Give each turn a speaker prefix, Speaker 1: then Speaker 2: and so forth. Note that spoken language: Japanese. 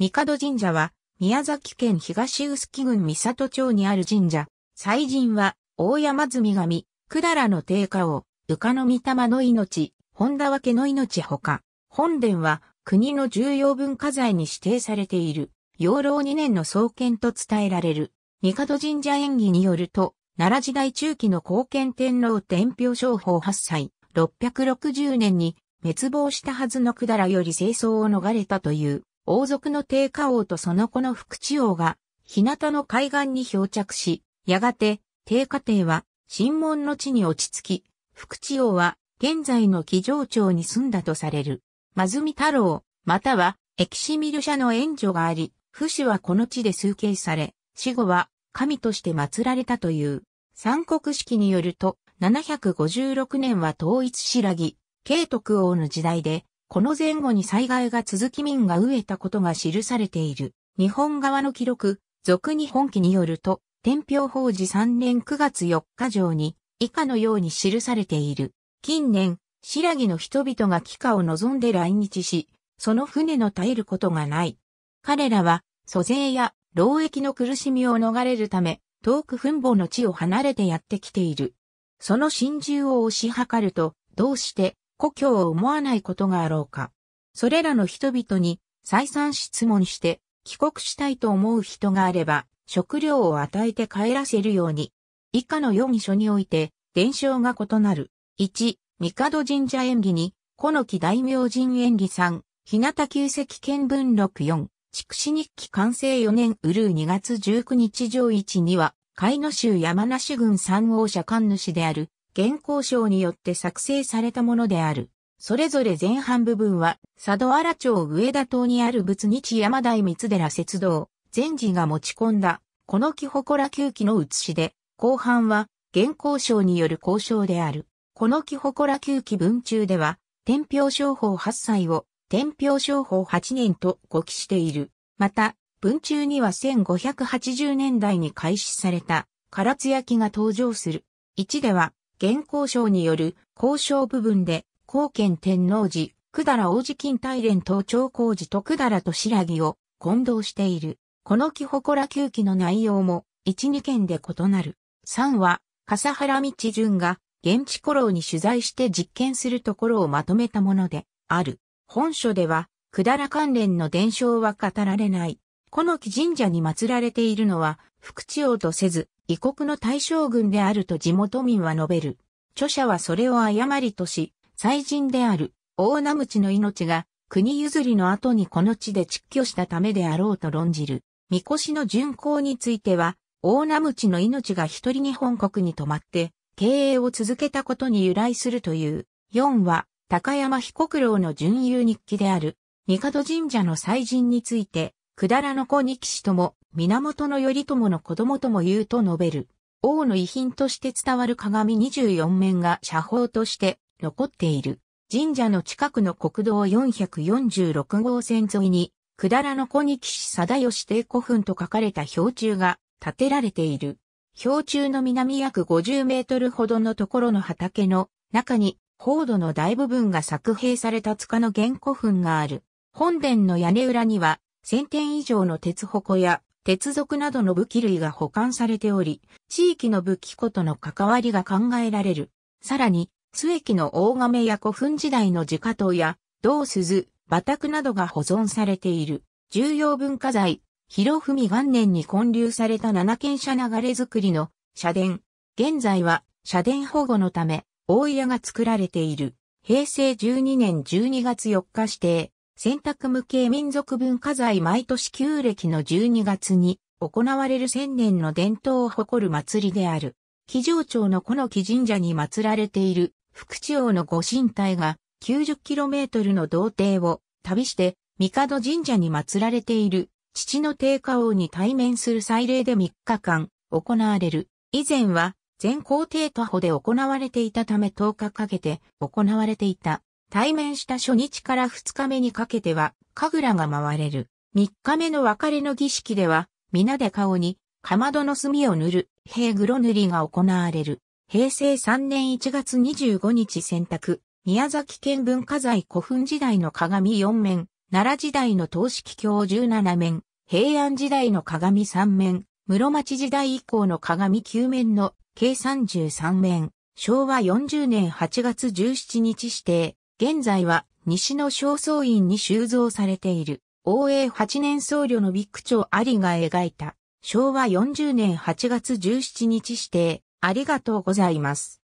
Speaker 1: 帝神社は、宮崎県東臼杵郡三里町にある神社。祭神は、大山積神、百済の定下王、宇かの御霊の命、本田分けの命ほか。本殿は、国の重要文化財に指定されている。養老2年の創建と伝えられる。帝神社演技によると、奈良時代中期の貢献天皇天平商法8歳、660年に滅亡したはずの百済より清掃を逃れたという王族の帝下王とその子の福地王が、日向の海岸に漂着し、やがて、帝下帝は、神門の地に落ち着き、福地王は、現在の騎乗町に住んだとされる。まずみ太郎、または、エキシミル社の援助があり、不死はこの地で崇敬され、死後は、神として祀られたという。三国式によると、756年は統一白木、慶徳王の時代で、この前後に災害が続き民が飢えたことが記されている。日本側の記録、俗日本記によると、天平法事3年9月4日上に、以下のように記されている。近年、白木の人々が帰化を望んで来日し、その船の耐えることがない。彼らは、租税や労役の苦しみを逃れるため、遠く墳墓の地を離れてやってきている。その心中を推し量ると、どうして故郷を思わないことがあろうか。それらの人々に再三質問して帰国したいと思う人があれば食料を与えて帰らせるように。以下の4書において伝承が異なる。1、帝神社演技に、この木大名人演技3、日向旧石見聞録4、筑紫日記完成4年うるう2月19日上1には、海野州山梨郡三王社官主である、現行賞によって作成されたものである。それぞれ前半部分は、佐渡荒町上田島にある仏日山大三寺雪道、禅寺が持ち込んだ、この木祠旧記の写しで、後半は、現行賞による交渉である。この木祠旧記文中では、天平商法8歳を、天平商法8年と語記している。また、文中には1580年代に開始された、唐津焼が登場する。1では、現稿省による交渉部分で、後見天王寺、百済王子金大連東長工寺とだらと白木を混同している。この木祠旧記の内容も、1、2件で異なる。3は、笠原道順が、現地古老に取材して実験するところをまとめたもので、ある。本書では、百済関連の伝承は語られない。この木神社に祀られているのは、福地王とせず、異国の大将軍であると地元民は述べる。著者はそれを誤りとし、祭人である大名口の命が国譲りの後にこの地で窒居したためであろうと論じる。神輿の巡行については、大名口の命が一人日本国に泊まって、経営を続けたことに由来するという。4は、高山彦九郎の準優日記である、帝神社の祭神について、くだらの子二騎士とも、源頼朝の子供とも言うと述べる。王の遺品として伝わる鏡24面が写法として残っている。神社の近くの国道446号線沿いに、くだらの小に岸貞義帝古墳と書かれた標柱が建てられている。標柱の南約50メートルほどのところの畑の中に、高度の大部分が作兵された塚の原古墳がある。本殿の屋根裏には、1000点以上の鉄矛や鉄属などの武器類が保管されており、地域の武器庫との関わりが考えられる。さらに、末期の大亀や古墳時代の自家刀や、銅鈴、馬卓などが保存されている。重要文化財、広文元年に建立された七軒車流れ作りの社殿。現在は社殿保護のため、大家が作られている。平成12年12月4日指定、選択無形民族文化財毎年旧暦の12月に行われる千年の伝統を誇る祭りである。木城町のこの木神社に祀られている福地王の御神体が 90km の道貞を旅して帝神社に祀られている父の定家王に対面する祭礼で3日間行われる。以前は全皇帝徒歩で行われていたため10日かけて行われていた。対面した初日から2日目にかけては、神楽が回れる。3日目の別れの儀式では、皆で顔に、かまどの墨を塗る、平黒塗りが行われる。平成3年1月25日選択、宮崎県文化財古墳時代の鏡4面、奈良時代の東式鏡17面、平安時代の鏡3面、室町時代以降の鏡9面の計33面、昭和40年8月17日指定、現在は西の正倉院に収蔵されている、応永8年僧侶のビッグ長ありが描いた、昭和40年8月17日指定、ありがとうございます。